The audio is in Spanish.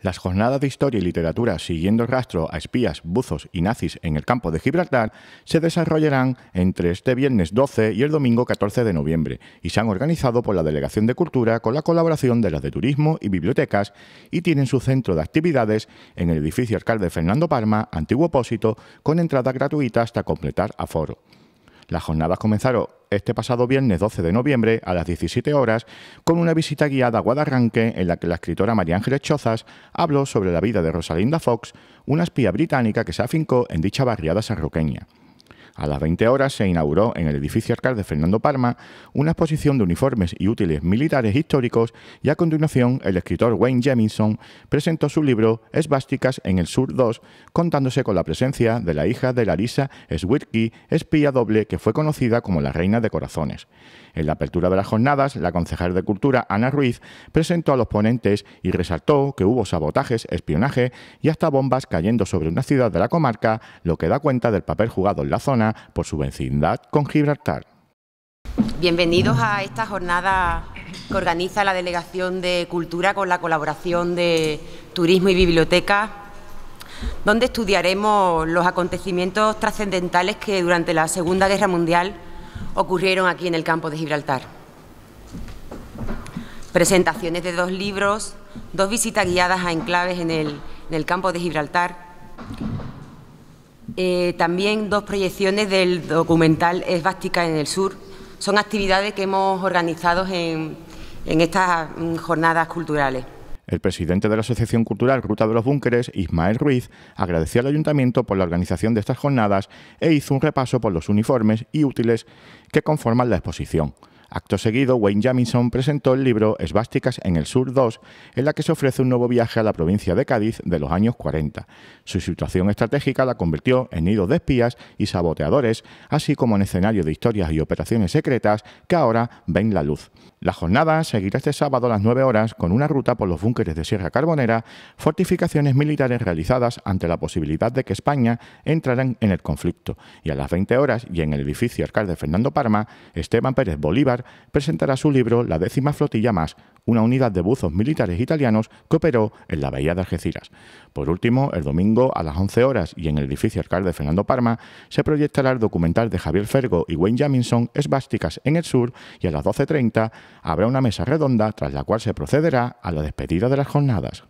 Las jornadas de historia y literatura siguiendo rastro a espías, buzos y nazis en el campo de Gibraltar se desarrollarán entre este viernes 12 y el domingo 14 de noviembre y se han organizado por la Delegación de Cultura con la colaboración de las de Turismo y Bibliotecas y tienen su centro de actividades en el edificio Alcalde Fernando Parma, antiguo pósito, con entrada gratuita hasta completar aforo. Las jornadas comenzaron este pasado viernes 12 de noviembre a las 17 horas con una visita guiada a Guadarranque en la que la escritora María Ángeles Chozas habló sobre la vida de Rosalinda Fox, una espía británica que se afincó en dicha barriada sarroqueña. A las 20 horas se inauguró en el edificio alcalde Fernando Parma una exposición de uniformes y útiles militares históricos y a continuación el escritor Wayne Jemison presentó su libro Esvásticas en el Sur 2, contándose con la presencia de la hija de Larisa Switki, espía doble que fue conocida como la Reina de Corazones. En la apertura de las jornadas, la concejal de Cultura Ana Ruiz presentó a los ponentes y resaltó que hubo sabotajes, espionaje y hasta bombas cayendo sobre una ciudad de la comarca, lo que da cuenta del papel jugado en la zona por su vecindad con Gibraltar. Bienvenidos a esta jornada que organiza la Delegación de Cultura con la colaboración de Turismo y Biblioteca, donde estudiaremos los acontecimientos trascendentales que durante la Segunda Guerra Mundial ocurrieron aquí en el campo de Gibraltar. Presentaciones de dos libros, dos visitas guiadas a enclaves en el campo de Gibraltar, eh, también dos proyecciones del documental Esvástica en el Sur. Son actividades que hemos organizado en, en estas mm, jornadas culturales. El presidente de la Asociación Cultural Ruta de los Búnkeres, Ismael Ruiz, agradeció al ayuntamiento por la organización de estas jornadas e hizo un repaso por los uniformes y útiles que conforman la exposición. Acto seguido, Wayne Jamison presentó el libro Esvásticas en el Sur 2, en la que se ofrece un nuevo viaje a la provincia de Cádiz de los años 40. Su situación estratégica la convirtió en nido de espías y saboteadores, así como en escenario de historias y operaciones secretas que ahora ven la luz. La jornada seguirá este sábado a las 9 horas con una ruta por los búnkeres de Sierra Carbonera, fortificaciones militares realizadas ante la posibilidad de que España entrara en el conflicto. Y a las 20 horas, y en el edificio alcalde Fernando Parma, Esteban Pérez Bolívar presentará su libro La décima flotilla más, una unidad de buzos militares italianos que operó en la bahía de Algeciras. Por último, el domingo a las 11 horas y en el edificio alcalde Fernando Parma se proyectará el documental de Javier Fergo y Wayne Jaminson, Esbásticas en el Sur, y a las 12.30 habrá una mesa redonda tras la cual se procederá a la despedida de las jornadas.